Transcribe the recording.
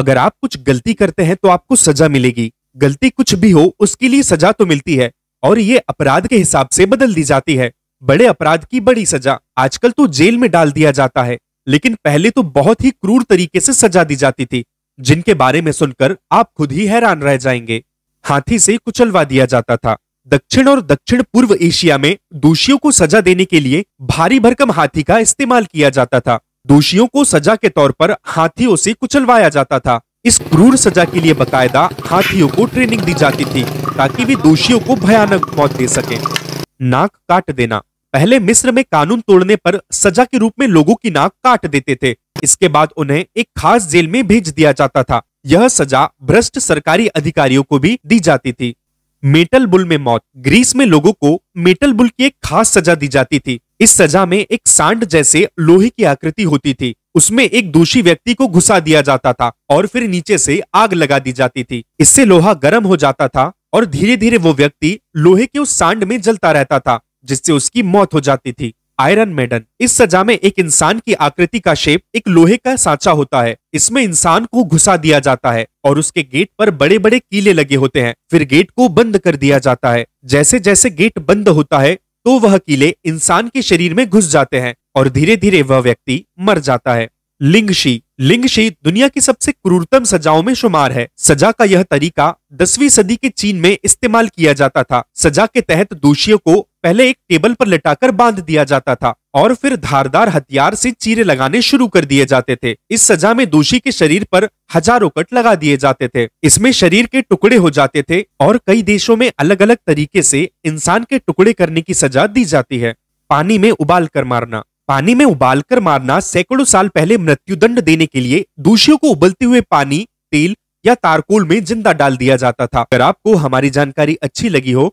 अगर आप कुछ गलती करते हैं तो आपको सजा मिलेगी गलती कुछ भी हो उसके लिए सजा तो मिलती है और ये अपराध के हिसाब से बदल दी जाती है बड़े अपराध की बड़ी सजा आजकल तो जेल में डाल दिया जाता है लेकिन पहले तो बहुत ही क्रूर तरीके से सजा दी जाती थी जिनके बारे में सुनकर आप खुद ही हैरान रह जाएंगे हाथी से कुचलवा दिया जाता था दक्षिण और दक्षिण पूर्व एशिया में दोषियों को सजा देने के लिए भारी भरकम हाथी का इस्तेमाल किया जाता था दोषियों को सजा के तौर पर हाथियों से कुचलवाया जाता था इस क्रूर सजा के लिए बकायदा हाथियों को ट्रेनिंग दी जाती थी ताकि वे दोषियों को भयानक मौत दे सके नाक काट देना पहले मिस्र में कानून तोड़ने पर सजा के रूप में लोगों की नाक काट देते थे इसके बाद उन्हें एक खास जेल में भेज दिया जाता था यह सजा भ्रष्ट सरकारी अधिकारियों को भी दी जाती थी मेटल बुल में मौत ग्रीस में लोगों को मेटल बुल की एक खास सजा दी जाती थी इस सजा में एक सांड जैसे लोहे की आकृति होती थी उसमें एक दोषी व्यक्ति को घुसा दिया जाता था और फिर नीचे से आग लगा दी जाती थी इससे लोहा गर्म हो जाता था और धीरे धीरे वो व्यक्ति लोहे के उस सांड में जलता रहता था जिससे उसकी मौत हो जाती थी आयरन मेडन इस सजा में एक इंसान की आकृति का शेप एक लोहे का सांचा होता है इसमें इंसान को घुसा दिया जाता है और उसके गेट पर बड़े बड़े कीले लगे होते हैं फिर गेट को बंद कर दिया जाता है जैसे जैसे गेट बंद होता है तो वह कीले इंसान के शरीर में घुस जाते हैं और धीरे धीरे वह व्यक्ति मर जाता है लिंगशी लिंगशी दुनिया की सबसे क्रूरतम सजाओं में शुमार है सजा का यह तरीका दसवीं सदी के चीन में इस्तेमाल किया जाता था सजा के तहत दोषियों को पहले एक टेबल पर लटाकर बांध दिया जाता था और फिर धारदार हथियार से चीरे लगाने शुरू कर दिए जाते थे इस सजा में दोषी के शरीर पर हजारों कट लगा दिए जाते थे इसमें शरीर के टुकड़े हो जाते थे और कई देशों में अलग अलग तरीके से इंसान के टुकड़े करने की सजा दी जाती है पानी में उबाल कर मारना पानी में उबाल कर मारना सैकड़ों साल पहले मृत्यु दंड देने के लिए दोषियों को उबलते हुए पानी तेल या तारकोल में जिंदा डाल दिया जाता था अगर आपको हमारी जानकारी अच्छी लगी हो